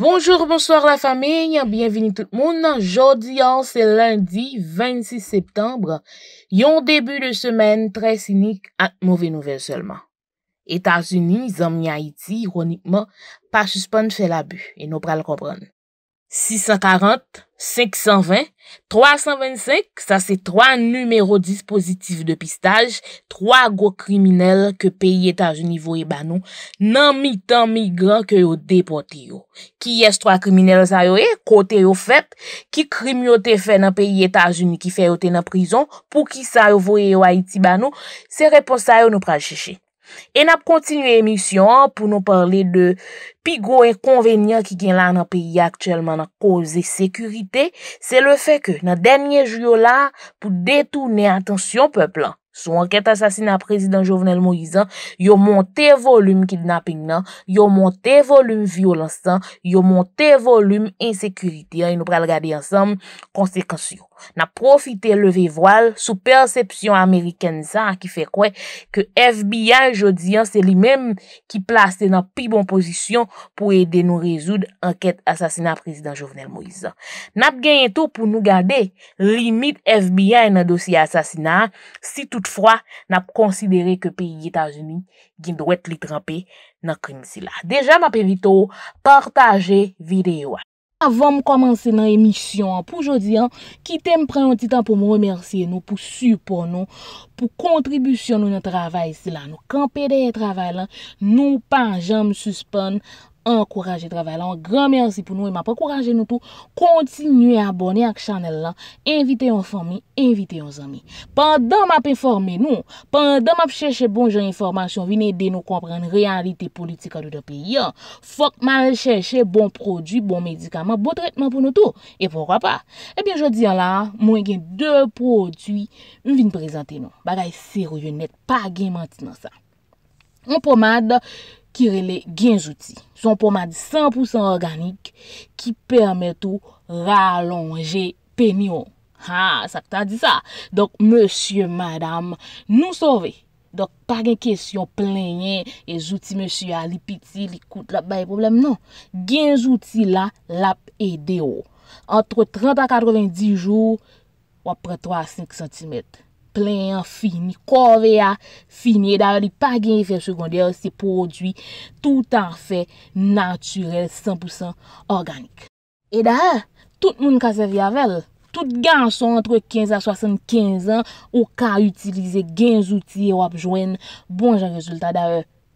Bonjour, bonsoir la fami, yon bienveni tout moun, jodi an, se lundi, 26 septembre, yon debu de semen, tre sinik, at mouve nouvel selman. Etats-Unis, zon mi a iti, ironikman, pa chuspan fè la bu, e nou pral kompran. 640, 520, 325, sa se 3 numero dispositif de pistaj, 3 go kriminel ke peyi Etat-Unis voye banon nan mi tan mi gran ke yo depote yo. Ki yes 3 kriminel sa yo e, eh, kote yo fep, ki krim yo te fe nan peyi Etat-Unis ki fe yo te nan prizon pou ki sa yo voye yo Haiti banon, se repos sa yo nou pral chiche. E nap kontinu emisyon pou nou parle de pigou en konvenyen ki gen lan nan peyi aktyelman na koze sekurite, se le fe ke nan denye juyo la pou detounen atensyon peplan. Sou anket asasina prezident Jovenel Moïse, yo monte volum kidnapping nan, yo monte volum violansan, yo monte volum insekurite. E nou prel gade ansam konsekansyon. Na profite leve voal sou persepsyon Ameriken sa ki fe kwen ke FBI jodi an se li menm ki plaste nan pi bon posisyon pou ede nou rezoud anket asasina prezident Jovenel Moïse. Nap genyento pou nou gade limit FBI nan dosi asasina si toutfwa nap konsidere ke peyi Gita Zuni gin dwet li trempi nan krim si la. Deja nap evito partaje videwa. Avonm komanse nan emisyon, pou jodi an, ki te m pre yon titan pou m remersye nou, pou supo nou, pou kontribusyon nou nan travay sila nou. Kan pede yon travay lan, nou pan jan m suspon nou, Enkouraje travay lan, gran mersi pou nou E m ap akouraje nou tou Kontinuye abone ak chanel lan Invite yon fami, invite yon zami Pandan m ap informe nou Pandan m ap chèche bon jen informasyon Vinè de nou kompren realite politika Dou do pe yon Fok m al chèche bon prodjou, bon medikaman Bon tretman pou nou tou E poukwa pa? Ebyen eh jodi yon lan, mwen gen dè prodjou Vinè prezante nou Bagay serou yon net, pa gen manti nan sa M pou mad Mwen gen ki rele genjouti. Son pouman di 100% organik ki permet ou ralonge penyon. Ha, sa ta di sa. Donk, monsye, madame, nou sove. Donk, pa gen kesyon plenye, e jouti monsye li piti, li koute, la baye problem, non. Genjouti la, la pe deyo. Entre 30 a 90 jou, wapre 3-5 cm. fimi, kowe a fimi e daye li pa gen efek seconder se podwi tout an fe naturel 100% organik. E daye tout moun ka se vi avel tout gen son entre 15 a 75 an ou ka utilize gen zouti e wap jwen bon jan rezultat daye.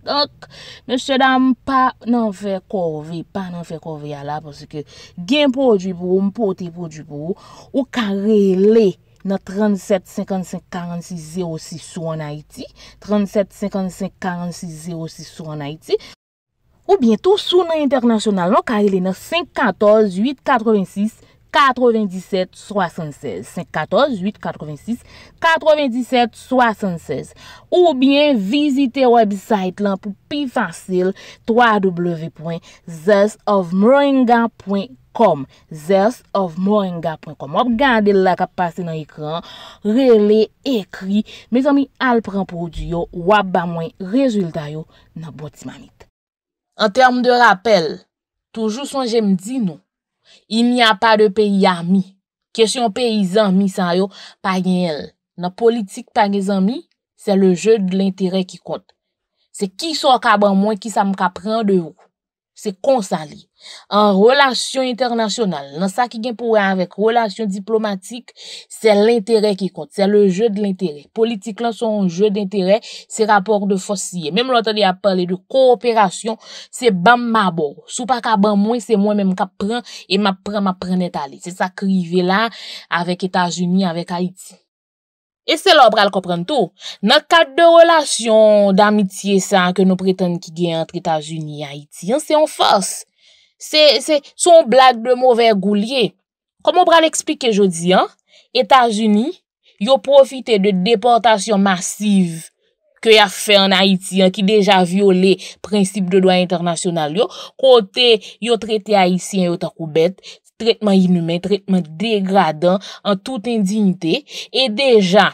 Donk, mè chè dam pa nan fè korve, pa nan fè korve ya la, pòsè ke gen po djibou, mè pote po djibou, ou karele nan 37-55-46-06 sou anayti, 37-55-46-06 sou anayti, ou bientou sou nan internasyonal non, nan karele nan 5-14-8-86-86, 97 76 5 14 8 86 97 76 Ou bien, visite website lan pou pi fasil www.theistofmoringa.com theistofmoringa.com Op gande la ka pase nan ekran rele ekri Me zomi al pran pou di yo wap ba mwen rezulta yo nan botimanit En term de rapel Toujou son jem di nou I mi a pa de peyi ya mi. Kesyon peyi zan mi san yo, pa gen el. Na politik pa gen zan mi, se le je de l'interè ki kont. Se ki so ka ban mwen ki sa m ka pren de ou. Se konsali. An relasyon internasyonal. Nan sa ki gen pouwe avèk, relasyon diplomatik, se l'interè ki kont. Se le je de l'interè. Politik lan son je de l'interè, se rapor de fosye. Mem l'otan li ap pale de kooperasyon, se bam mabou. Sou pa ka bam mwen, se mwen menm ka pran, e ma pran, ma pran net alè. Se sa krive la, avèk Etat-Unis, avèk Haiti. E se lor pral kopren tou. Nan kat de relasyon d'amitye san ke nou priten ki gen yon tra etaj uni Haiti, se yon fos. Se yon blag de mouver goulie. Kom ou pral eksplike jodi, etaj uni, yo profite de deportasyon masiv ke ya fe an Haiti ki deja viole prinsip de doa internasyonal yo, kote yo trete Haitien yo takoubet, trete man inume, trete man degradan an tout indignite. E deja,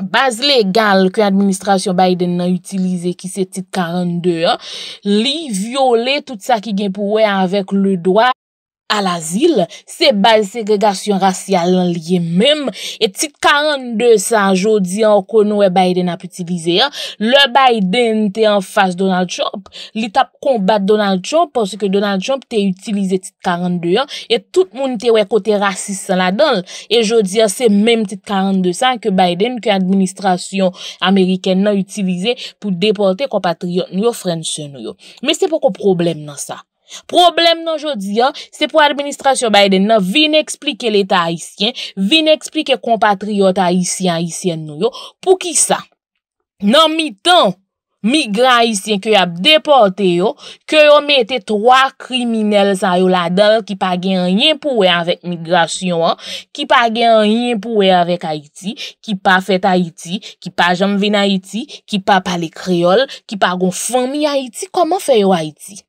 Baz legal ki administrasyon Biden nan utilize ki se tit 42, li viole tout sa ki gen pou we avèk le doa. al azil, se bal segregasyon rasyal an liye mem e tit 42 san jodi an kon wè Biden ap utilize le Biden te an fase Donald Trump, li tap kombat Donald Trump, porsi ke Donald Trump te utilize tit 42 an, e tout moun te wè kote rasyist san la don e jodi an se mem tit 42 san ke Biden, ke administrasyon Ameriken nan utilize pou deporte kompatriyon yo, Frenchen yo me se poko problem nan sa Problem nan jodi an, se pou administrasyon Biden nan vine eksplike leta Haitien, vine eksplike kompatriot Haitien-Haitien nou yo, pou ki sa? Nan mi tan, migra Haitien ki yo ap deporte yo, ki yo mette 3 kriminel sa yo la dal ki pa gen yin pou we avèk migrasyon an, ki pa gen yin pou we avèk Haiti, ki pa fèt Haiti, ki pa jom ven Haiti, ki pa pale kreol, ki pa gon fè mi Haiti, koman fè yo Haiti?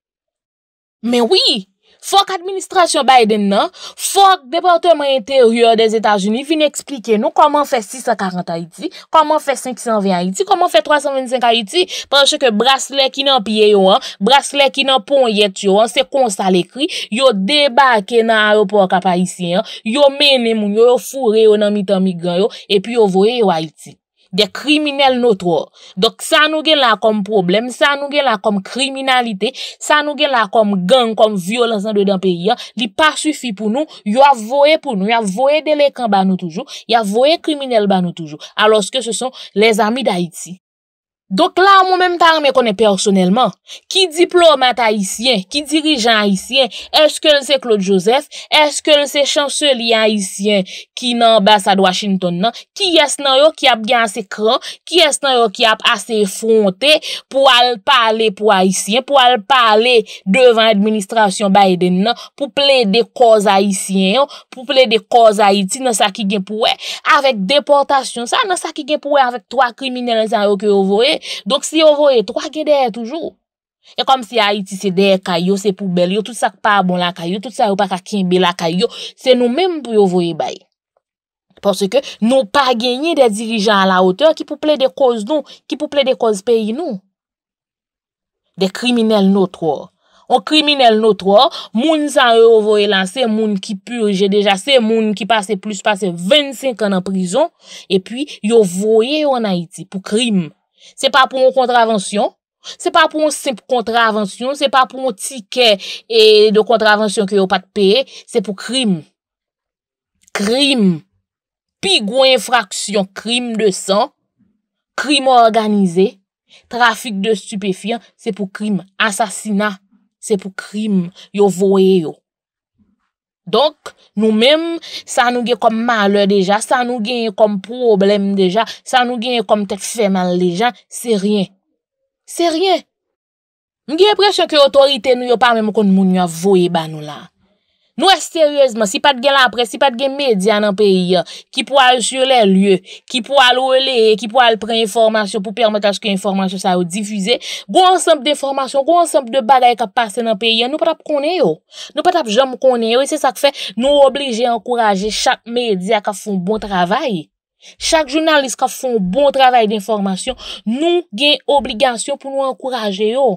Men wii, fok administrasyon Biden nan, fok Departement Intérieur des Etats-Unis vin explike nou koman fe 640 Haiti, koman fe 520 Haiti, koman fe 325 Haiti, panche ke bracelet ki nan piye yo an, bracelet ki nan pon yet yo an, se konsal ekri, yo debake nan aropor kapayisi an, yo mene moun, yo yo fure yo nan mitan migan yo, epi yo vwe yo Haiti. de kriminel notor. Dok sa nou gen la kom problem, sa nou gen la kom kriminalite, sa nou gen la kom gang, kom violansan do dan peyi ya, li pa sufi pou nou, yo avoye pou nou, yo avoye delekan ba nou toujou, yo avoye kriminel ba nou toujou, aloske se son les ami da iti. Donk la moun menm tan mè konè personelman Ki diplomat Haitien Ki dirijan Haitien Eske l se Claude Joseph Eske l se chanseli Haitien Ki nan ambasade Washington nan Ki es nan yo ki ap gen ase kran Ki es nan yo ki ap ase fronte Pou al pale pou Haitien Pou al pale devan administrasyon Biden nan Pou ple de koz Haitien Pou ple de koz Haiti Nan sa ki gen pouwe Awek deportasyon sa Nan sa ki gen pouwe Awek 3 kriminalizan yo ke yo voye Donk si yo voye, 3 gedeye toujou E kom si Haiti se deye kayo, se poubel Yo tout sa kpa bon la kayo, tout sa yo pa kakinbe la kayo Se nou menm pou yo voye bay Porske nou pa genye de dirijan la ote Ki pouple de koz nou, ki pouple de koz peyi nou De kriminel nou tro O kriminel nou tro, moun san yo voye lan Se moun ki purje deja, se moun ki pase plus pase 25 an an prizon E pi yo voye yo en Haiti pou krim Se pa pou moun kontravensyon, se pa pou moun semp kontravensyon, se pa pou moun tikey de kontravensyon ki yo pat peye, se pou krim. Krim, pigou infraksyon, krim de san, krim organize, trafik de stupefyan, se pou krim, asasina, se pou krim, yo voye yo. Donk, nou men, sa nou genye kom malè deja, sa nou genye kom problem deja, sa nou genye kom tek fèman li jan, se ryen. Se ryen. M genye presyon ki otorite nou yo parmen moun yo voye ban nou la. Nou es teriyezman, si pat gen la pres, si pat gen media nan peyi, ki pou al sur le lye, ki pou al ou le, ki pou al pren informasyon pou permata chke informasyon sa ou difuze, gwa ansanp de informasyon, gwa ansanp de baday ka pase nan peyi, nou pat ap konen yo. Nou pat ap jom konen yo, e se sak fe nou oblije ankoraje chak media ka fon bon travay. Chak jounalist ka fon bon travay de informasyon, nou gen obligasyon pou nou ankoraje yo.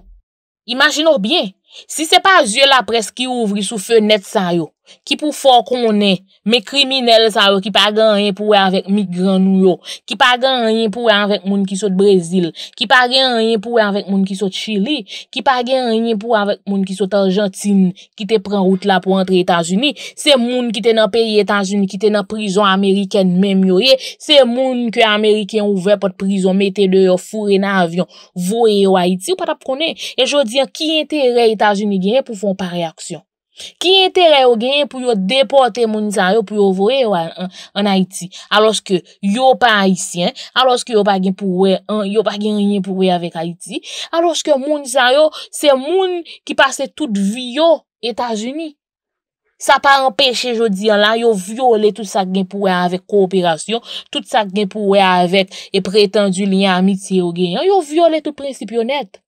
Imaginor bien. Si se pa zye la pres ki ouvri sou fenet san yo, Ki pou fò konè, mè kriminele sa wè, ki pa gen anjen pou wè avèk migran nou yo, ki pa gen anjen pou wè avèk moun ki sòt Brésil, ki pa gen anjen pou wè avèk moun ki sòt Chili, ki pa gen anjen pou wè avèk moun ki sòt Argentine, ki te pren route la pou antre Etasuni, se moun ki te nan peyi Etasuni, ki te nan prizon Ameriken mèm yo ye, se moun ki Ameriken ouve pat prizon, mette de yo fure nan avyon, voye yo Haiti ou pat ap konè. E jò diyan, ki entere Etasuni genye pou fon par reaksyon? Ki entere yo genye pou yo depote mouni san yo pou yo vwe yo an Haiti aloske yo pa Haitien, aloske yo pa genye pou we an, yo pa genye pou we avek Haiti, aloske mouni san yo se mouni ki pase tout vwe yo Etasuni. Sa pa empeshe jodi an la, yo vwe yo le tout sa genye pou we avek koopirasyon, tout sa genye pou we avek e pretendu liye amitiye yo genye, yo vwe yo le tout prinsipyonet.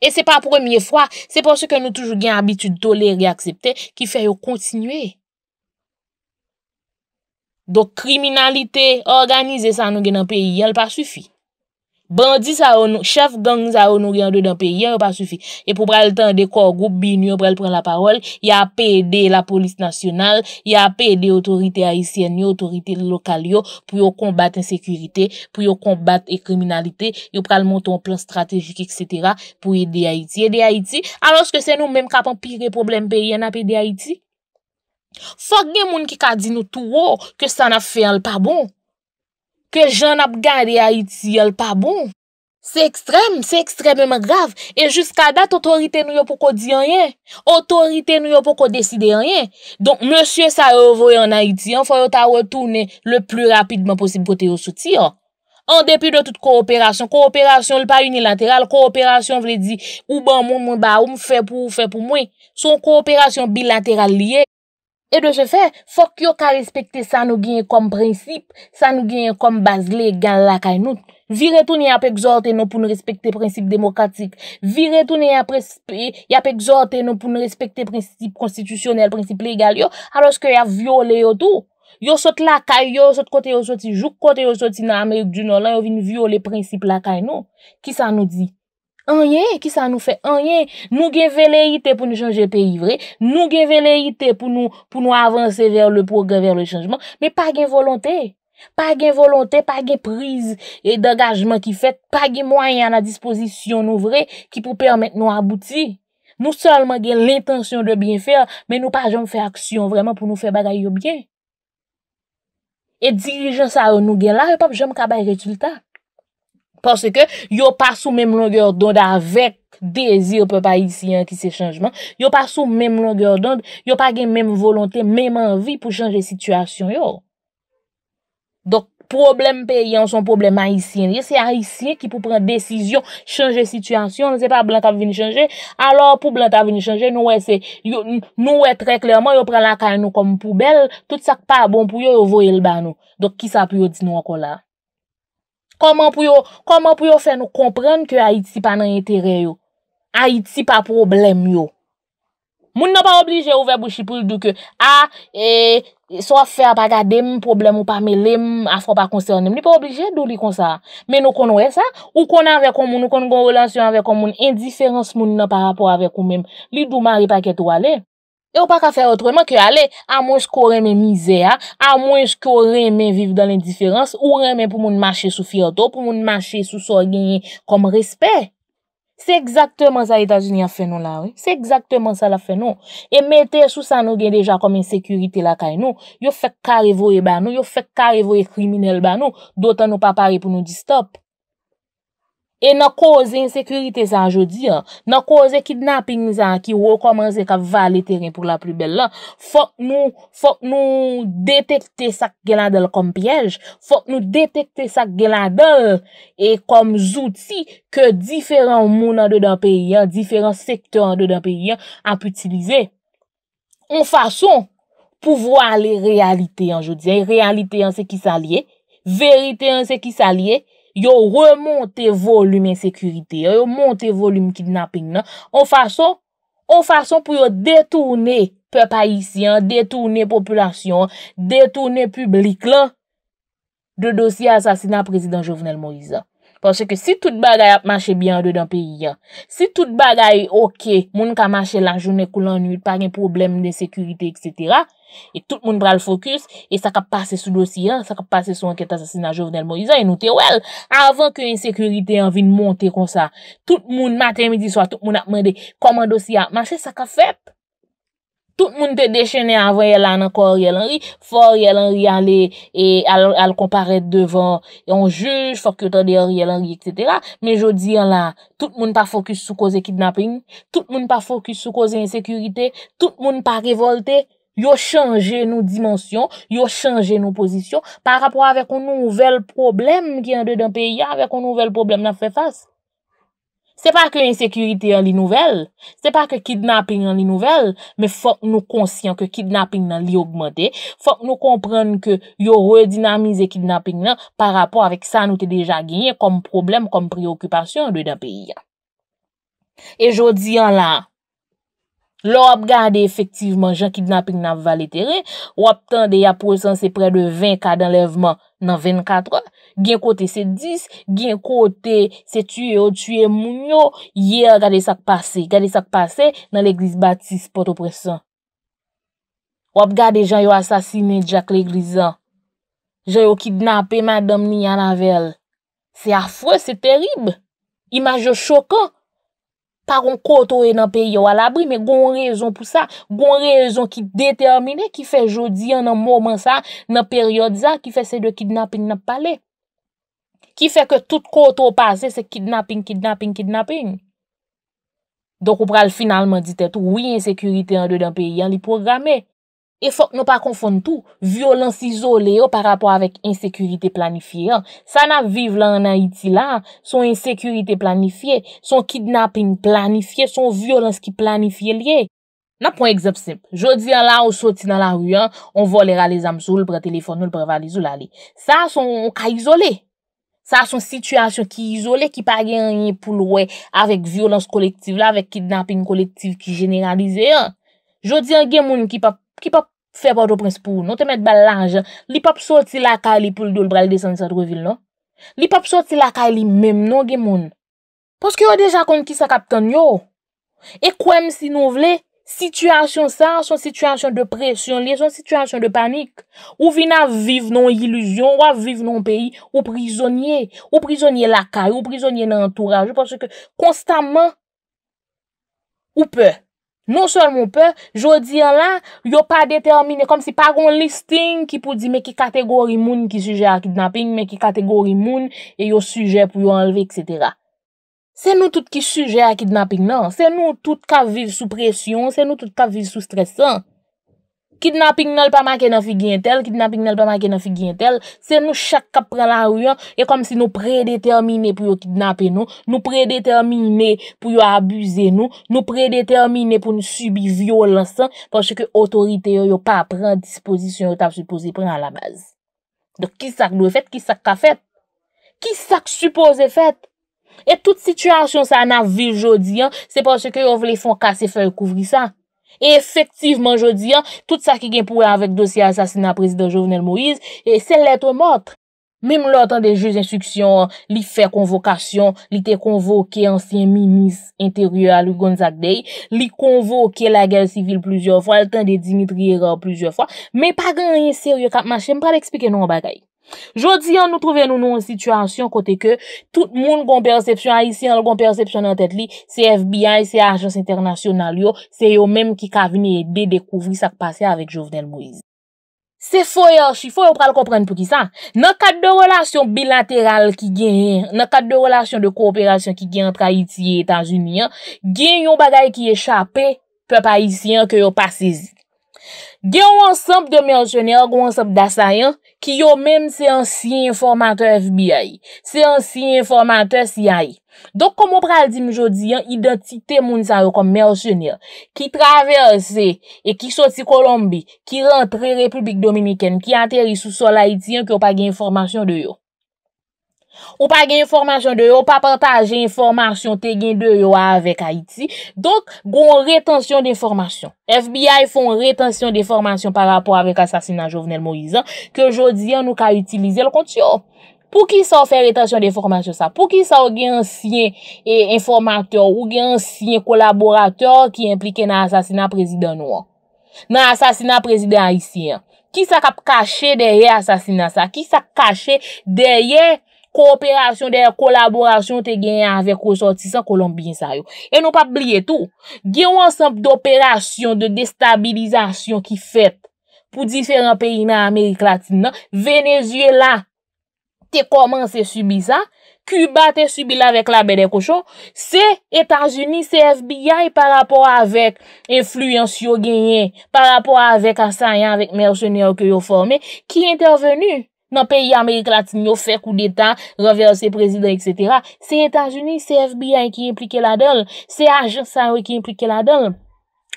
E se pa premye fwa, se pou se ke nou toujou gen abitud doler ge aksepte ki fe yo kontinwe. Dok kriminalite organize san nou gen an peyi, yal pa sufi. Bandi sa ou nou, chef gang sa ou nou yande dan pe, yon yon pa soufi. E pou pral tan de kor group bin yon pral pran la parol, yon apè edè la polis nasyonal, yon apè edè otorite Haitien yon, otorite lokal yon, pou yon kombat ensekurite, pou yon kombat ekriminalite, yon pral monton plan strategik, etc., pou edè Haiti. Edè Haiti, aloske se nou menm kapon pire problem pe, yon apè edè Haiti. Fok gen moun ki ka di nou tou ou, ke sa na fè al pa bon. Ke jen ap gade Haiti, yon l pa bon. Se ekstrem, se ekstrem mè mè grav. E jiska dat, otorite nou yo pou ko di yon yon. Otorite nou yo pou ko deside yon yon. Donk, monsye sa revoye an Haiti, an foye ta wetoune le plu rapidman posib pou te yo soti yon. An depi de tout kooperasyon, kooperasyon l pa unilateral, kooperasyon vle di, ou ban moun moun ba ou m fè pou ou fè pou mwen. Son kooperasyon bilateral liye. E de se fe, fok yo ka respekte sa nou genye kom prinsip, sa nou genye kom baz legal la kay nou. Vire tou ni ap egzote nou pou nou respekte prinsip demokratik. Vire tou ni ap egzote nou pou nou respekte prinsip konstitusyonel, prinsip legal yo. Aroske ya viole yo tou. Yo sot la kay yo, yo sot kote yo soti, jou kote yo soti nan Amerik di nou la, yo vin viole prinsip la kay nou. Ki sa nou di? Anye, ki sa nou fe anye, nou gen vele ite pou nou chanje peyi vre, nou gen vele ite pou nou avanse ver le progre, ver le chanjman, me pa gen volonte, pa gen volonte, pa gen priz e dagajman ki fet, pa gen mwanyan a dispozisyon nou vre ki pou permette nou abouti. Nou salman gen l'intensyon de bien fer, men nou pa jom fe aksyon vreman pou nou fe bagay yo bien. E dirijan sa ou nou gen la, yo pap jom kabay retultat. Koske yo pa sou menm longor dond avek dezir pe pa isyen ki se chanjman. Yo pa sou menm longor dond, yo pa gen menm volonten, menm anvi pou chanje situasyon yo. Dok problem pe yon son problem a isyen. Yo se a isyen ki pou pren desisyon chanje situasyon. Non se pa blant avini chanje. Alors pou blant avini chanje nou e se, nou e tre klerman yo pren lakay nou kom poubel. Tout sak pa bon pou yo yo voye l banou. Dok ki sa pou yo di nou akola? Koman pou yo, koman pou yo fè nou komprenn ke Haiti pa nan yon teren yo? Haiti pa problem yo. Moun nan pa oblije ouve bou shipoul do ke a, e, so a fè apakadem, problem ou pa melem, a fwa pa konsernem. Ni pa oblije do li konsa. Men nou konwe sa, ou konan vekou moun, ou kon goun relasyon vekou moun, indiferens moun nan pa rapor vekou mèm. Li douman ripaket wale. E ou pa ka fer otreman ki ale, a mwenj kou reme mize a, a mwenj kou reme viv dan lindiferans, ou reme pou moun mache sou fiyoto, pou moun mache sou sou a genye kom respet. Se ekzakteman sa Etasuni a fe nou la, se ekzakteman sa la fe nou. E mette sou sa nou genye deja kom insekurite la kay nou, yo fek karevo e ban nou, yo fek karevo e kriminel ban nou, dotan nou pa pare pou nou di stop. E nan koze insekurite sa anjou di an, nan koze kidnapping sa ki wou komanse ka vali teren pou la plu bel la, fok nou detekte sak genadel kom pyej, fok nou detekte sak genadel e kom zouti ke diferan moun an de da peyi an, diferan sektor an de da peyi an ap utilize. On fason pou vwa le realite anjou di an, realite an se ki sa liye, verite an se ki sa liye, yo remonte volume insekurite, yo monte volume kidnapping nan, ou fason ou fason pou yo detourne pe pa isi, detourne populasyon, detourne publik lan, de dosye asasina prezident Jovenel Moïse. Pon se ke si tout bagay ap manche biyan do dan peyi, si tout bagay okey, moun ka manche la jounen kou lan nuit, pa gen problem de sekurite, et cetera, et tout moun pral fokus, et sa ka pase sou dosi, sa ka pase sou anket asasina jounel, bon, izan enote, wèl, avan ke yon sekurite yon vin monte kon sa, tout moun maten, midi, soya, tout moun ap mende, koman dosi ap manche sa ka fèt? Tout moun te dechenè avwen yel an akor yel anri, fò yel anri alè al komparet devan yon jèj fò kyo tade yel anri, etc. Men jò di yon la, tout moun pa fò kyo sou koze kidnapping, tout moun pa fò kyo sou koze insekurite, tout moun pa revolte, yo chanje nou dimensyon, yo chanje nou posisyon, pa rapò avèk ou nouvel problem ki yon de den peyi, avèk ou nouvel problem nan fè fès. Se pa ke insekurite an li nouvel, se pa ke kidnapping an li nouvel, me fok nou konsyen ke kidnapping nan li augmente, fok nou komprenn ke yo redinamize kidnapping nan par rapor avik sa nou te deja genye kom problem, kom preokupasyon de da peyi. E jodi an la, lo ap gade efektiveman jan kidnapping nan valeteri, wap tan de ya posan se pre de 20 kad enlevman fok. Nan 24, gen kote se 10, gen kote se tuye ou tuye moun yo, ye gade sak pase, gade sak pase nan l'Eglise Baptiste Port-au-Presson. Wap gade jan yo asasine diak l'Eglise. Jan yo kidnap e madam ni Yanavelle. Se afwe, se terib. Ima jo chokan. pa ron koto e nan peyi yo alabri, me goun rezon pou sa, goun rezon ki determine ki fe jodi an nan mouman sa, nan peryod za ki fe se de kidnapping nan pale. Ki fe ke tout koto pase se kidnapping, kidnapping, kidnapping. Donk ou pral finalman dit eto, wien sekurite an de dan peyi, an li programe. E fok nou pa konfon tout, violens izole yo par rapport avèk insekurite planifiye. Sa na vive la an Haiti la, son insekurite planifiye, son kidnapping planifiye, son violens ki planifiye liye. Na pou eksepsip, jodi an la ou soti nan la ruyen, on vole rale zamsoul pre telefonol pre valizoul ale. Sa son ka izole. Sa son situasyon ki izole, ki pa gen yon pou loue avèk violens kolektive la, avèk kidnapping kolektive ki generalize. Jodi an gen moun ki pa ki pap febwa do prins pou, nou te met balanj, li pap soti lakay li pou l do l bral desan sa drovil, nou. Li pap soti lakay li mem, nou, gemoun. Poske yo deja konki sa kapten yo. E kwem si nou vle, sityasyon sa, son sityasyon de presyon li, son sityasyon de panik. Ou vina vive non iluzyon, ou avive non peyi, ou prizonye, ou prizonye lakay, ou prizonye nan entouraj, poske konstanman ou pey. Non sel moun pe, jodi an la, yo pa determine kom si pa ron listing ki pou di me ki kategori moun ki suje akidnaping, me ki kategori moun e yo suje pou yo enleve, etc. Se nou tout ki suje akidnaping nan, se nou tout ka vive sou presyon, se nou tout ka vive sou stresan. Kidnaping nèl pa manke nan fi gintel, kidnaping nèl pa manke nan fi gintel, se nou chak kap pran la riyan, e kom si nou predetermine pou yo kidnapen nou, nou predetermine pou yo abuse nou, nou predetermine pou nou subi violansan, porsè ke otorite yo yo pa pran dispozisyon yo tap supoze pran la mez. Dok ki sak nou e fet, ki sak ka fet, ki sak supoze fet, e tout situasyon sa nan vi jodi an, se porsè ke yo vle fon kase fè kouvri sa, E, efektivman, jo diyan, tout sa ki genpouwe avèk dosye asasina prezident Jovenel Moïse, se letre motre. Mèm lò, tan de juj instruksyon, li fè konvokasyon, li te konvokè ansyen minis interyò alou gounzak dey, li konvokè la gèl sivil plouzyò fwa, lè tan de dimitriye rò plouzyò fwa, mèm pa gen yon seryò kap machèm, pa lè ekspike nou an bagay. Jodi an nou trove nou nou an sitwasyon kote ke tout moun goun persepsyon Haitien, goun persepsyon nan tet li, se FBI, se Agence Internationale yo, se yo menm ki kavini ede dekouvri sak pase avet Jovenel Moise. Se foyo, si foyo pral komprenn pou ki sa, nan kat de relasyon bilateral ki gen, nan kat de relasyon de kooperasyon ki gen traitiye Etan-Unis, gen yon bagay ki echapè pep Haitien ke yo pasesit. Gen wansap de mersyoner, wansap dasayen, ki yo men se ansi informate FBI, se ansi informate CIA. Dok kom w pral di mjodi, yon identite mounisaryo kom mersyoner, ki traverse e ki soti Kolombi, ki rentre Republik Dominiken, ki anteri sou sola iti yon ki w pa gen informasyon de yo. Ou pa gen informasyon de yo, ou pa partaje informasyon te gen de yo avèk Haiti. Donk, gon retensyon de informasyon. FBI fon retensyon de informasyon par rapport avèk asasina Jovenel Moïse. Ke jodi an nou ka itilize l kontiyon. Pou ki sa ou fe retensyon de informasyon sa? Pou ki sa ou gen ansyen e, informatèr ou gen ansyen kolaboratèr ki implike nan asasina prezident nou an? Nan asasina prezident Haitien? Ki sa ka kache derye asasina sa? Ki sa kache derye... Kooperasyon de kolaborasyon te genye avèk kousoti san kolombien sa yo. E nou pa plie tou. Genye wansanp doperasyon de destabilizasyon ki fet pou diferan peyi nan Amerik latin nan. Venezuela te komanse subi sa. Cuba te subi la vek la bedè kousho. Se Etanjouni, se FBI par apò avèk influensyo genye, par apò avèk asayan, avèk mersyoner ki yo formè, ki intervenu. nan peyi Amerik Latinyo fè kou detan, rever se prezident, etc. Se Etat-Unis, se FBI ki implike la den, se agen sawe ki implike la den,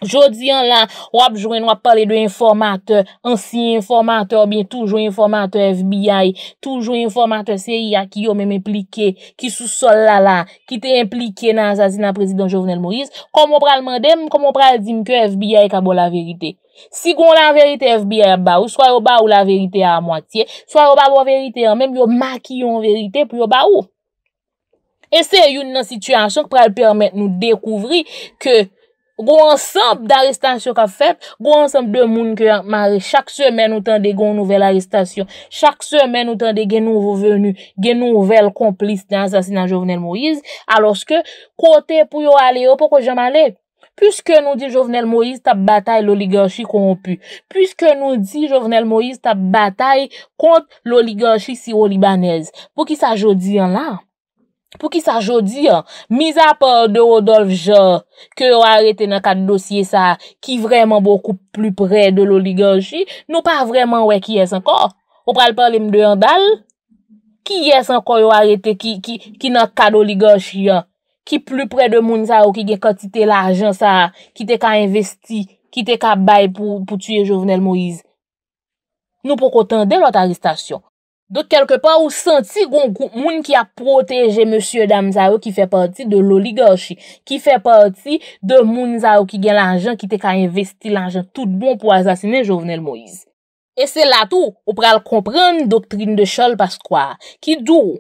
Jodi an la, wap jwen wap pale de informateur, ansi informateur, bie toujou informateur FBI, toujou informateur CIA ki yo mèm implike, ki sou sol la la, ki te implike nan Azazi, nan Prezident Jovenel Maurice, kom wop pral mandem, kom wop pral dim ke FBI ka bo la verite. Si kon la verite FBI ba ou, swa yo ba ou la verite a mwak tiye, swa yo ba bo verite an, mèm yo maki yon verite pou yo ba ou. E se yon nan situasyon k pral permèt nou dekouvri ke yo, Gou ansap d'aristasyon ka feb, gou ansap de moun ki yon mare, chak semen nou tende goun nouvel aristasyon, chak semen nou tende gen nouvel venu, gen nouvel komplis nan sasina Jovenel Moïse, aloske kote pou yo ale yo pou ko jam ale. Puske nou di Jovenel Moïse tap batay l'oligarchi kon ou pu, puske nou di Jovenel Moïse tap batay kont l'oligarchi si ou libanez, pou ki sa jo di yon la. Pou ki sa jodi, mi za pa de Rodolphe Jean ki yo arete nan kat dosye sa ki vreman bokou plu pre de l'oligarchi nou pa vreman wè ki yes ankon. Ou pral parle mde yon dal ki yes ankon yo arete ki nan kat oligarchi ki plu pre de moun sa ou ki gen katite l'ajan sa ki te ka investi, ki te ka bay pou tuye Jovenel Moïse. Nou pou ko tende l'otaristasyon. Dote kelke pa ou senti goun goun moun ki a proteje monsie dam zaro ki fe parti de loli gorshi, ki fe parti de moun zaro ki gen lanjan ki te ka investi lanjan tout bon pou asasine jovenel Moïse. E se la tou, ou pral kompreme doktrine de chol paskwa, ki dou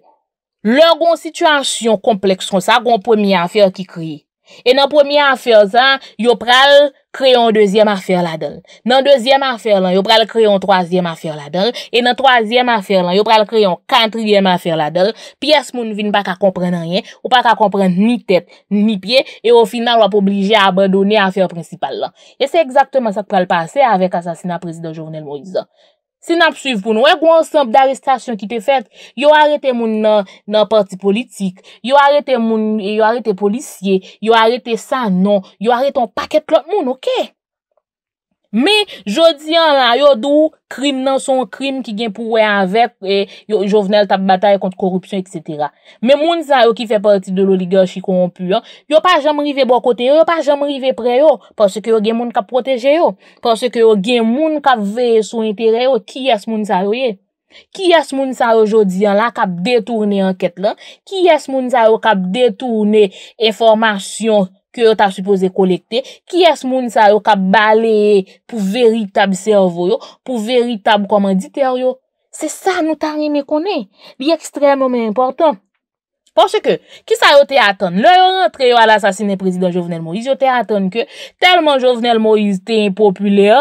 lor goun situasyon kompleksyon sa goun pwemi anfer ki kriye. E nan premye afer zan, yo pral kreyon dezyem afer la del. Nan dezyem afer lan, yo pral kreyon troasyem afer la del. E nan troasyem afer lan, yo pral kreyon kantryem afer la del. Piye smoun vin pa ka kompren nanyen, ou pa ka kompren ni tèt, ni piye, e ou final wap oblije abandone afer prensipal lan. E se ekzaktman sa k pral pase avèk asasina prezident Jornel Moïse. Se nan psiv pou nou, wek wonsanp da restasyon ki te fet, yo arete moun nan parti politik, yo arete moun, yo arete polisye, yo arete san non, yo arete an paket klot moun, oke? Me jodi an la yo dou krim nan son krim ki gen pou wey avek e, yo jovenel tap batay kont korupsyon, etc. Me moun sa yo ki fe parti de l'oligarchi korumpu, yo pa jam rive bo kote, yo pa jam rive pre yo, pase ke yo gen moun kap proteje yo, pase ke yo gen moun kap vey sou intere yo, ki es moun sa yo ye? Ki es moun sa yo jodi an la kap detourne anket lan? Ki es moun sa yo kap detourne informasyon Kyo yo ta suppose kolekte, ki es moun sa yo ka bale pou veritab servoyo, pou veritab komanditer yo. Se sa nou ta rime konen, bi ekstremomen importan. Pwosye ke, ki sa yo te atan, le yo rentre yo al asasine prezident Jovenel Moïse, yo te atan ke, telman Jovenel Moïse te impopuler,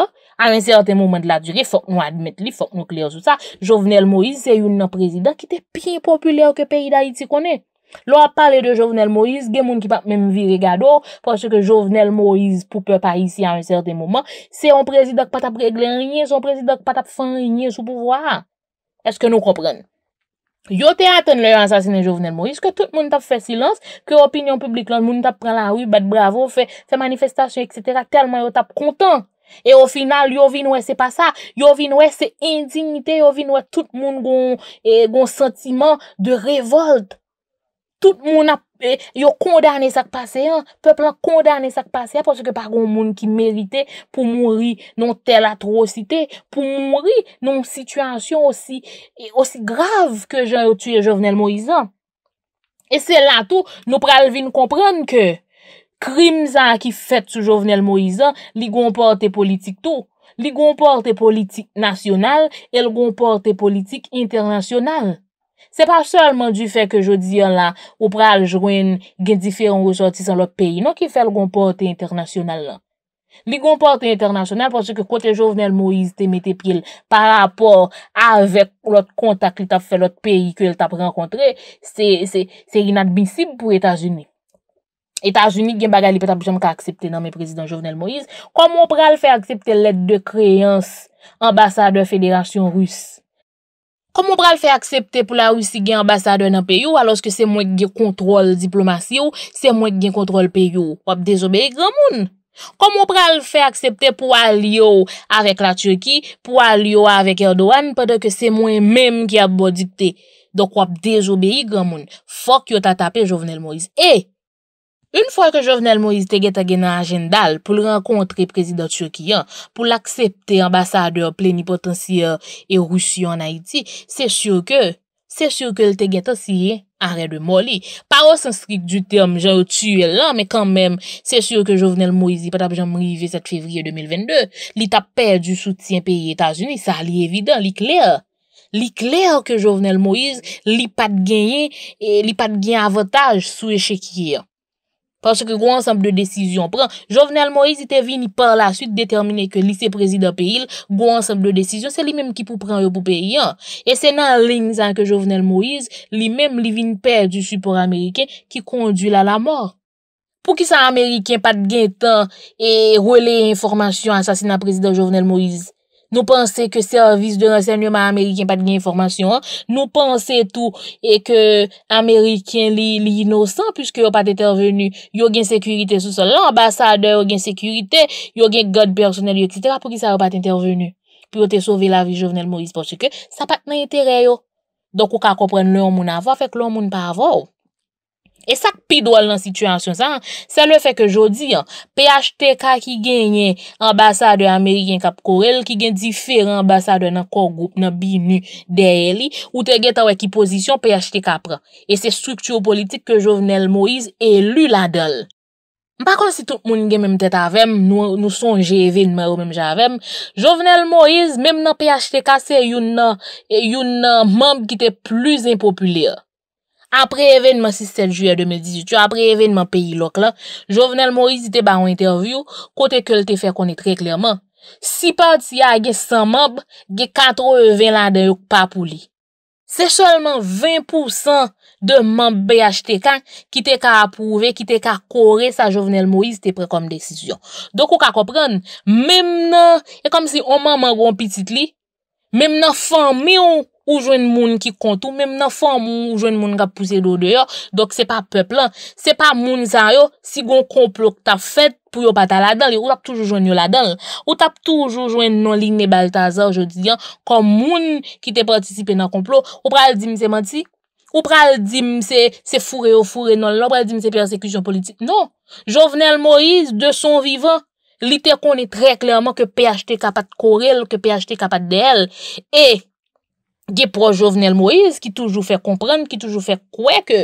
an yon serte mouman de la diri, fok nou admit li, fok nou kler sou sa, Jovenel Moïse se yon nan prezident ki te pi impopuler ke peyi da iti konen. Lo ap pale de Jovenel Moïse, gen moun ki pa mèm viri gado, pwase ke Jovenel Moïse poupe pa yisi an yon serde mouman, se yon prezidak patap regle rinye, se yon prezidak patap fan rinye sou pouwa. Eske nou kompren? Yo te aten le yo ansasine Jovenel Moïse, ke tout moun tap fe silans, ke opinyon publik, loun moun tap pren la ou, bet bravo, fe manifestasyon, etc. Tel moun yo tap kontan. E o final, yo vinwe se pa sa, yo vinwe se indignite, yo vinwe tout moun goun sentiman de revolte. tout moun ap, e, yo kondane sak paseyan, pepl an kondane sak paseyan, poske pa kon moun ki merite pou mouri non tel atrocite, pou mouri non situasyon osi e, grave ke jan ou tue Jovenel Moisan. E se lan tou, nou pral vi nou kompran ke, krim zan ki fet sou Jovenel Moisan, li goun porte politik tou, li goun porte politik nasyonal, el goun porte politik internasyonal. Se pa salman di fe ke jodi an la, ou pral jwen gen diferon ressorti san lot peyi, nan ki fel gomporte internasyonal la. Li gomporte internasyonal, pwase ke kote Jovenel Moïse te mette pil par rapport avek lot kontak ki ta fe lot peyi ki el ta pre-encontre, se inadbisib pou Etas-Uni. Etas-Uni gen bagay li peta bishan ka aksepte nan men prezident Jovenel Moïse, komon pral fe aksepte let de kreyans ambasade federasyon russe. Kom ou pral fe aksepte pou la ou si gen ambassade nan pe yo alos ke se mwen gen kontrol diplomasyo, se mwen gen kontrol pe yo? Wap dezobeye gaman? Kom ou pral fe aksepte pou al yo avèk la Turki, pou al yo avèk Erdogan, padè ke se mwen mèm ki ap bodikte? Dok wap dezobeye gaman? Fok yo ta tape, Jovenel Moise. E! Un fwa ke Jovenel Moïse te geta gen an ajendal pou l renkontre prezident Chokian, pou l aksepte ambasadeur plenipotensiyan e roussiyan an Haiti, se syo ke, se syo ke l te geta siye an re de moli. Paro san strik du tem jan ou tue lan, men kan men se syo ke Jovenel Moïse ipatap jan mou yive set fevriye 2022, li ta per du soutyen peye Etasuni, sa li evident, li kler. Li kler ke Jovenel Moïse li pat gen avataj sou eche kiyan. Paske gou ansem de desisyon pren, Jovenel Moïse ite vini par la süt determine ke lise prezidat pe il, gou ansem de desisyon se li menm ki pou pren yo pou pe yon. E se nan lign zan ke Jovenel Moïse, li menm li vini per du support Ameriken ki konduy la la mor. Pou ki sa Ameriken pat gen tan e roule informasyon asasina prezidat Jovenel Moïse? Nou panse ke servis de rensegnouman Ameriken pat gen informasyon, nou panse tou e ke Ameriken li inosan pwiske yo pat etervenu, yo gen sekurite sou sol, yo gen ambasade, yo gen sekurite, yo gen god personel, yo etc. pou ki sa yo pat etervenu. Pwiske yo te sove la vi jovenel moris pwiske, sa pat nan etere yo. Donk ou ka kompren loun moun ava, fek loun moun pa ava ou. E sak pidwal nan situasyon sa, sa nou fe ke jodi, PHTK ki genye ambasade Ameriken kap korel, ki genye diferent ambasade nan kogou, nan Bini, Deheli, ou te genye tawe ki pozisyon PHTK apre. E se strukturo politik ke Jovenel Moïse e lu la del. Mpa kon si tout moun genye menm tete avem, nou son GV nan merou menm javem, Jovenel Moïse menm nan PHTK se yon nan mamb ki te plus impopulir. apre evenman 6-7 juye 2018, apre evenman peyi lok la, Jovenel Moïse te ba ou interviyou, kote ke l te fe koni tre klerman, si pati ya ge san mab, ge katro e ven la de yon papou li. Se solman 20% de mab be achete kan, ki te ka apouve, ki te ka kore sa Jovenel Moïse te pre kom desisyon. Dok ou ka kopren, mem nan, e kom si oman man goun pitit li, mem nan fan mi ou, ou jwen moun ki kontou, mem nan fwa moun, ou jwen moun kap puse do deyo, dok se pa peplan, se pa moun san yo, si gon komplot tap fet, pou yo pata la dal, ou tap toujou jwen yo la dal, ou tap toujou jwen nan line baltaza, je diyan, kon moun ki te patisipe nan komplot, ou pral dim se manti, ou pral dim se fure yo fure non, ou pral dim se persekusyon politik, non, Jovenel Moïse, de son vivan, lite konen tre klerman, ke PHT kapat korel, ke PHT kapat deel, e, Ge pro Jovenel Moïse ki toujou fè komprende, ki toujou fè kwe ke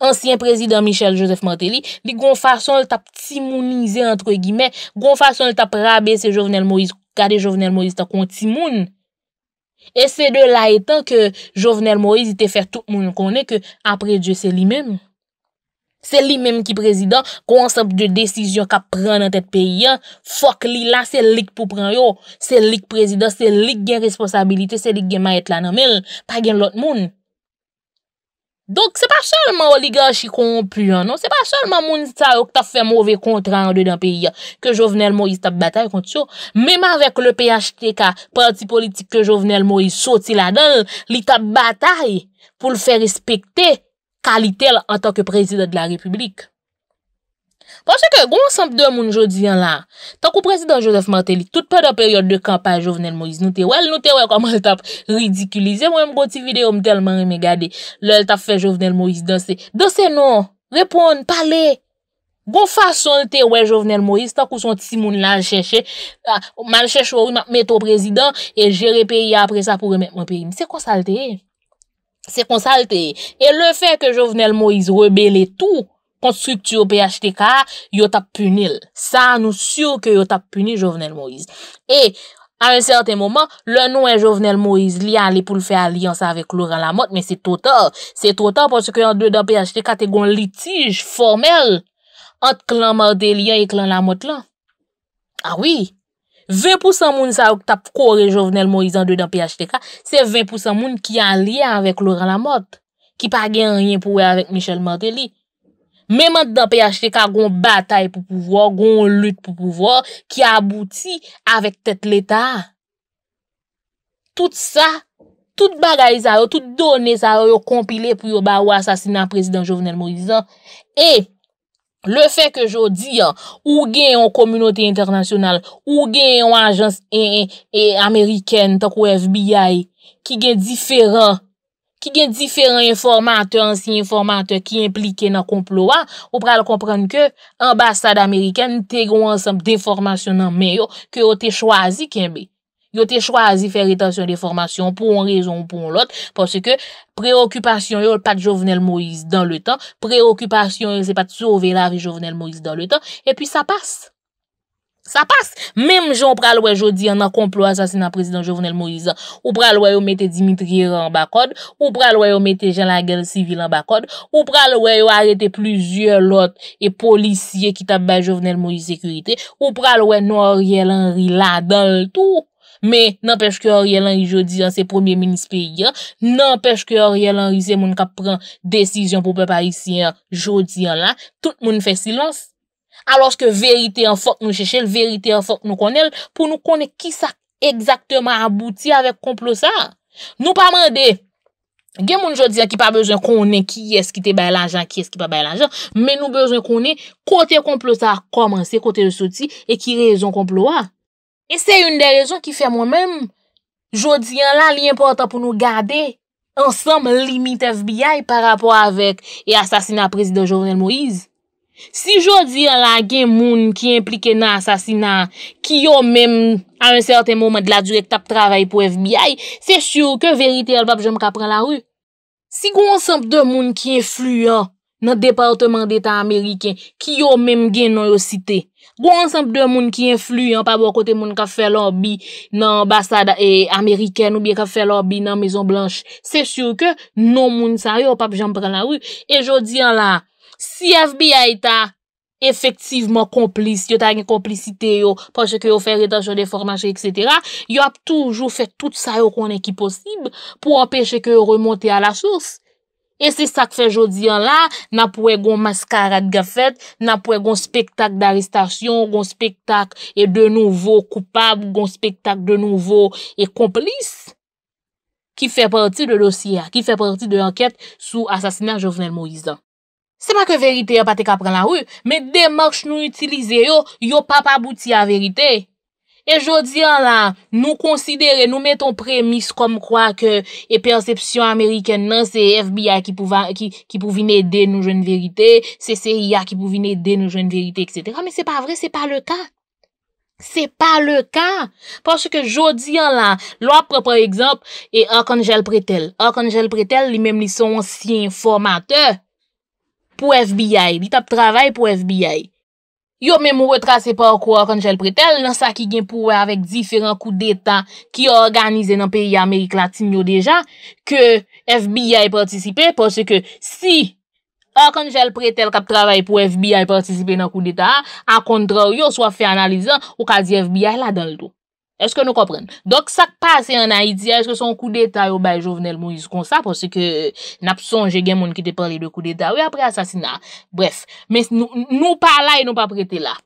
ansyen prezident Michel Joseph Martelly, li gon fason l tap timounize entre gimè, gon fason l tap rabe se Jovenel Moïse, kade Jovenel Moïse ta kon timoun. E se de la etan ke Jovenel Moïse ite fè tout moun konè ke apre dje se li men nou. Se li menm ki prezident, konsept de desisyon ka pren nan tet peyi an, fok li la, se lik pou pren yo, se lik prezident, se lik gen responsabilite, se lik gen ma et lan an, men, pa gen lot moun. Dok se pa chalman oligarchi konpuyan, non, se pa chalman moun sa yo ki ta fè mouve kontran an de dan peyi an, ke jovenel mou yi tap batay kontso, menm avèk le PHTK, parti politik ke jovenel mou yi soti la dan, li tap batay pou l fè respektè, kalitel an toke prezident la republik. Pon se ke, goun sanp de moun jodi yan la, tak ou prezident Joseph Martelly, tout pe de peryot de kampanj Jovenel Moïse, nou te wèl, nou te wèl kwa moun tap ridikulize, mwen m gouti videyo m telman remegade, lèl tap fe Jovenel Moïse danse. Danse nou, repoun, pale, goun fason te wèl Jovenel Moïse, tak ou son ti moun la chèche, ah, man chèche wèl mè to prezident, e jere peyi apre sa pou remèk mwen peyi. Mise konsalteye. se konsalte. E le fe ke Jovenel Moïse rebele tou konstrukti yo PHTK, yo tap punil. Sa anou syo ke yo tap punil Jovenel Moïse. E an un certain moman, le nou en Jovenel Moïse li a ale pou l fe aliansa avek Laurent Lamotte, men se toto. Se toto porsi ke yon dwe dan PHTK te gon litij formel ant klan Mardelian e klan Lamotte la. Awi. Ah 20% moun sa yo tap kore Jovenel Morizan 2 dan PHTK, se 20% moun ki an liye avèk Laurent Lamotte, ki pa gen riyen pou wè avèk Michel Martelly. Mèmant dan PHTK goun batay pou pouvò, goun lüt pou pouvò, ki abouti avèk tèt l'Etat. Tout sa, tout bagay sa yo, tout donè sa yo yo kompile pou yo ba wè asasina prezident Jovenel Morizan, e... Le fe ke jo di ya, ou gen yon komunote internasyonal, ou gen yon ajans Ameriken tak ou FBI ki gen diferan, ki gen diferan informante, ansyen informante ki implike nan komploa, ou pral kompran ke ambasade Ameriken te goun ansem deformasyon nan men yo ke ou te chwazi kenbe. Yo te chwazi fè retensyon de formasyon pou an rezon pou an lot. Pwese ke preokupasyon yo l pat Jovenel Moïse dan le tan. Preokupasyon yo se pat souve la vi Jovenel Moïse dan le tan. E pi sa pas. Sa pas. Mem joun pral wè jodi an an komplwa sa sinan prezident Jovenel Moïse. Ou pral wè yo mette Dimitri Rambakod. Ou pral wè yo mette Jean-Laguerre Civilan Bakod. Ou pral wè yo arete plizye lot e polisye ki tap ba Jovenel Moïse Sekurite. Ou pral wè Noriel Henry la dan l touk. Me nan pech ke orye lan yi jodi an se premier minispe yi an, nan pech ke orye lan yi se moun ka pren desisyon pou pe parisi an jodi an la, tout moun fè silans. Alorske verite an fok nou chèchèl, verite an fok nou konel, pou nou konè ki sa exactement abouti avèk konplo sa. Nou pa mandè, gen moun jodi an ki pa bezon konè ki eskite bay l'anjan, ki eskite bay l'anjan, men nou bezon konè kote konplo sa a komansè kote le soti e ki rezon konplo a. E se yon de rejon ki fe mwen menm, jodi yon lan li importan pou nou gade ansam limit FBI par rapport avek e asasina prezi de Jovenel Moïse. Si jodi yon lan gen moun ki implike nan asasina ki yon menm an certain momen de la direkta pou travay pou FBI, se shyo ke verite alvab jom kapren la rou. Si goun ansam de moun ki influe an, nan Departement d'Etat Ameriken, ki yo mèm gen nan yo site. Gwa ansemp de moun ki influe, an pa bo kote moun ka fè lò bi nan ambasade e, Ameriken, ou bi ka fè lò bi nan Maison Blanche. Se syou ke, non moun sa yo, an pa pou jan prè nan rou. E jò di an la, si FBI ta efektivman komplis, yo ta gen komplisite yo, pa chè ki yo fè retasyon de formache, etc., yo ap toujou fè tout sa yo konen ki posib, pou apè chè ki yo remonte a la souf. E se sak fe jodi an la, nan pou e gon maskara de gafet, nan pou e gon spektak d'aristasyon, gon spektak e de nouvo koupab, gon spektak de nouvo e komplis, ki fe parti de dosya, ki fe parti de anket sou asasina Jovenel Moïse dan. Se pa ke verite yon pati ka pren la ou, men demarch nou utilize yo, yo pa pa bouti a verite. E jodi an lan, nou konsidere, nou meton premis kom kwa ke e persepsyon Ameriken nan, se FBI ki pouvin ede nou joun verite, se CIA ki pouvin ede nou joun verite, etc. Me se pa vre, se pa le kan. Se pa le kan. Pwase ke jodi an lan, lwa propre ekzamp, e akon jel pretel. Akon jel pretel, li mem li son si informate pou FBI. Li tap traway pou FBI. Yo men mou wetrasi pa wakou akonjel pretel nan sa ki gen pou wè avèk diferant kou deta ki yo organize nan peyi Amerik Latim yo deja ke FBI patisipe pwase ke si akonjel pretel kap travay pou FBI patisipe nan kou deta an kontra yo swa fè analizan wakadi FBI la dal do. Eske nou kompren? Dok sak pa se yon a yi diya, eske son kou detay yo bay jovenel mou yis kon sa, pos se ke napson je gen moun ki te parli de kou detay yo apre asasina. Bref, nou pa la e nou pa prete la.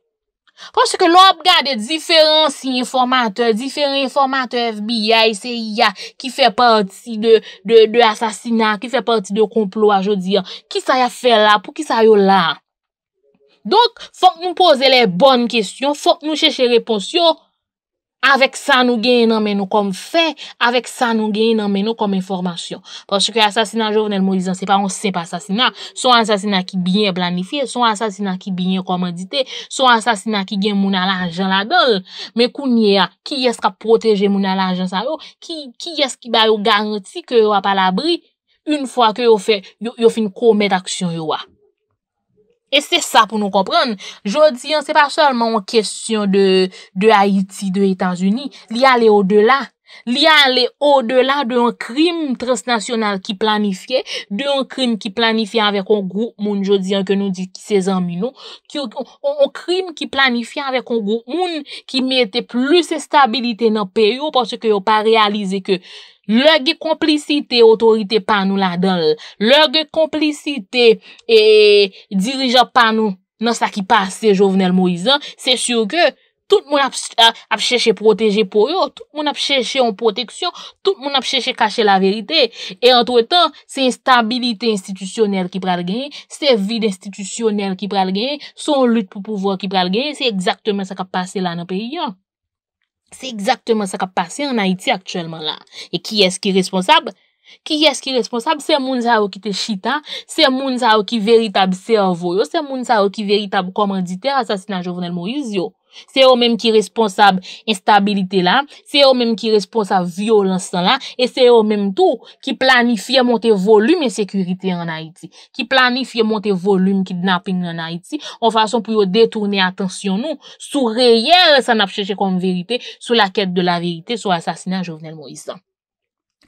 Pos se ke lop gade diferens informateur, diferens informateur FBI, CIA, ki fe parti de asasina, ki fe parti de komplo a jo diyan, ki sa ya fe la pou ki sa yo la? Dok, fok nou pose le bon kestyon, fok nou cheche reponsyon, avèk sa nou genye nanmen nou kom fè, avèk sa nou genye nanmen nou kom informasyon. Pòsè ki asasinan jovnel mou dizan se pa, on se pa asasinan, son asasinan ki bine blanifiye, son asasinan ki bine komodite, son asasinan ki gen mou nan la anjan la gòl. Mè kou nye a, ki yes ka proteje mou nan la anjan sa yo, ki yes ki ba yo garanti ke yo apalabri, un fwa ke yo fin kou met aksyon yo a. E se sa pou nou kompran, jodi an se pa solman kestyon de Haiti, de Etan Zuni, li a le o delan. Li a le o delan de an krim transnasyonal ki planifiye, de an krim ki planifiye avek an grou moun jodi an ke nou di ki se zanmi nou, ki an krim ki planifiye avek an grou moun ki mette plus estabilite nan peyo parce ke yo pa realize ke... Lege komplicite otorite pa nou la dol, lege komplicite e, dirija pa nou nan sa ki pase jovenel Moïse, se sur ke tout moun ap cheche proteje pou yo, tout moun ap cheche en proteksyon, tout moun ap cheche kache la verite. Et entre temps, se instabilite institutionel ki pral gen, se vide institutionel ki pral gen, son lut pou pouvoi ki pral gen, se exaktemen sa ka pase la nan peyi yo. Se ekzakteman sa ka pase an Haiti aktuelman la. E ki eski responsab? Ki eski responsab se moun sa ou ki te chita, se moun sa ou ki veritab servoyo, se moun sa ou ki veritab komandite asasina Jovenel Moïse yo. Se yo menm ki responsab instabilite la, se yo menm ki responsab violansan la, e se yo menm tou ki planifiye monte volume en sekurite an Haiti, ki planifiye monte volume kidnapping an Haiti, an fason pou yo detourne atensyon nou sou reyer san apcheche kon verite, sou la ket de la verite sou asasina Jovenel Moïse.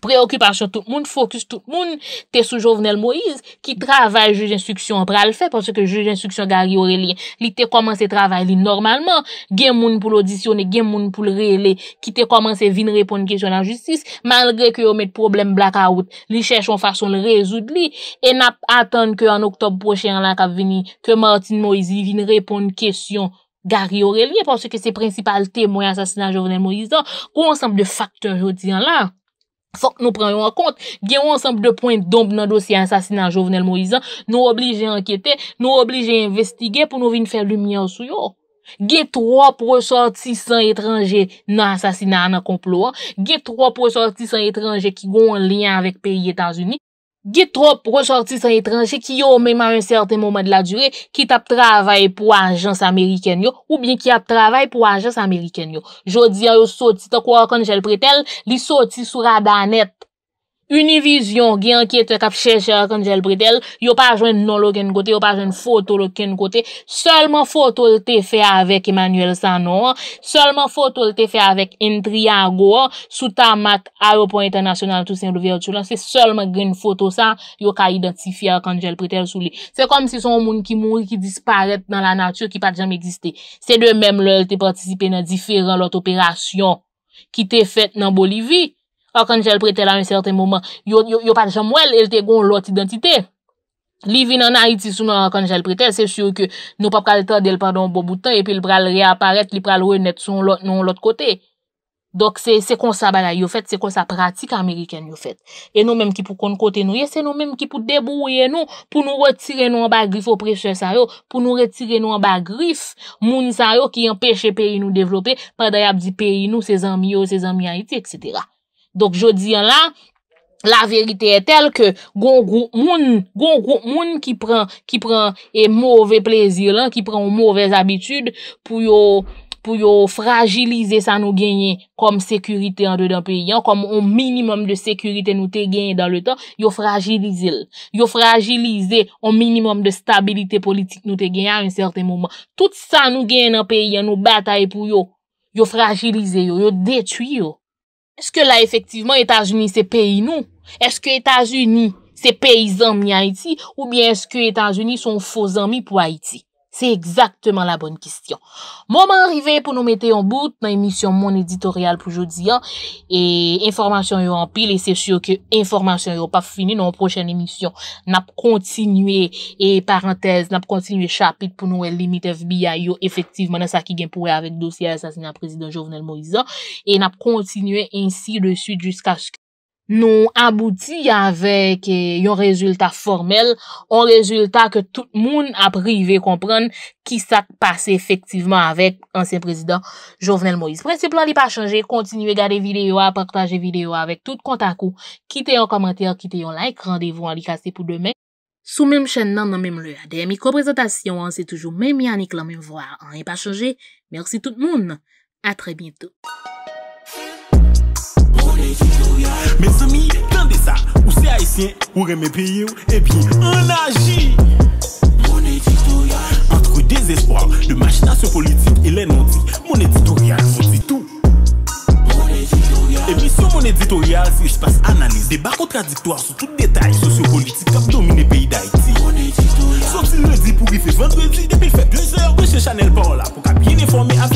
Preokup asyon tout moun, fokus tout moun, te sou Jovenel Moïse ki travay juj instruksyon pral fè, porsè ke juj instruksyon Gary Aurelien, li te komanse travay li normalman, gen moun pou l'audisyon e gen moun pou l'rele, ki te komanse vin repon kèsyon an justice, malgre ke yo met problem blackout, li chèchon fason l'rezoud li, e nap atan ke an oktob pochè an lak avini ke Martin Moïse vin repon kèsyon Gary Aurelien, porsè ke se prinsipalte mwen asasina Jovenel Moïse dan, ou ansamble faktor jodi an lak, Asan nou prenyon akont, gen wansanp de point donb nan dosye ansasina Jovenel Moizan, nou oblige ankyete, nou oblige investige pou nou vin fè lumi an sou yo. Gen 3 prosortisan etranje nan ansasina an akomploa, gen 3 prosortisan etranje ki goun lyen avèk peyi Etasuni. Gè tro pwè chorti sa yé tranche ki yo mèm an yon sèrtè mouman dè la djure, ki tap travè pou anjans Ameriken yo, ou bèn ki tap travè pou anjans Ameriken yo. Jò di a yo soti, ta kwa akon jèl pretel, li soti sou ra danèt. Univizyon gen ki te kap cheshe ak anjel pretel, yo pa jwen nou lo gen kote, yo pa jwen foto lo gen kote, solman foto lte fe avèk Emmanuel Sanon, solman foto lte fe avèk Ntriago, Soutamat, Aropon International, tout sèndou virtu lan, se solman gen foto sa, yo ka identifi ak anjel pretel sou li. Se kom se son moun ki moun ki disparet nan la natyur ki pat jam egziste. Se dè mèm lè lte patisipe nan diferan lot operasyon ki te fet nan Bolivie, a kanjel pretel an yon sèrtè mouman, yon patè chan mwèl, el te goun lòt identite. Li vin an a iti sou nan a kanjel pretel, se syou ke nou pap kal tèl del padon bo boutan, epi l pral reapparet, l pral wè net sou non lòt kote. Dok se kon sa banay yon fèt, se kon sa pratik Ameriken yon fèt. E nou menm ki pou kon kote nou ye, se nou menm ki pou debouye nou, pou nou retire nou an bagrif opreche sa yo, pou nou retire nou an bagrif, moun sa yo ki yon peche peyi nou devlopè, paday ap di peyi nou, se zanmi yo, se Donk jo di an la, la verite e tel ke goun goun moun ki pren e mouvè plezir lan, ki pren ou mouvè zabitude pou yo fragilize sa nou genyen kom sekurite an de dan peyi an, kom ou minimum de sekurite nou te genyen dan le tan, yo fragilize l. Yo fragilize ou minimum de stabilite politik nou te genyen an un certen mouman. Tout sa nou genyen nan peyi an, nou bataye pou yo, yo fragilize yo, yo detui yo. Eske la efektiveman Etage-Uni se peyi nou? Eske Etage-Uni se peyi zanmi Haiti? Ou bien eske Etage-Uni son fo zanmi pou Haiti? C'est exactement la bonne question. Moment arrivé pou nou mette yon bout nan emisyon mon editorial pou jodi ya. Et informasyon yon empil et c'est sûr que informasyon yon pa finit nan yon prochen emisyon. Nap kontinuye, et parenthèse, nap kontinuye chapit pou nou el limite FBI yo. Efektiv, manan sa ki genpouwe avèk dosye asasina prezident Jovenel Moïse. Et nap kontinuye ensi le suite jusqu'a sku. nou abouti avek eh, yon rezultat formel, yon rezultat ke tout moun apri ve kompran ki sa pase efektiveman avek ansyen prezident Jovenel Moïse. Prensip lan li pa chanje, kontinuye gade videyo, apaktaje videyo avek tout kontakou. Kite yon kommenter, kite yon like, randevou an li kase pou demen. Sou mem chen nan nan mem le adem, mi ko prezantasyon an se toujou men mi anik lan mem vwa. An li e pa chanje, mersi tout moun. A tre bientou. Men se mi, plan de sa, ou se Haitien, ou reme peye ou, e bi, an aji Mon éditorial Antre desespoir, de machinasyon politik, elen on di, mon éditorial, mon ditou Mon éditorial E bi, sou mon éditorial, sou espace analise, debat kontradiktoir, sou tout detay, sosyo-politik, kap nomine peyi d'Haiti Mon éditorial Sou ti le di pou rifi, vandou et di, depi l'fèp, lèjè, lèjè, chanel, parola, pou kap yen informe, api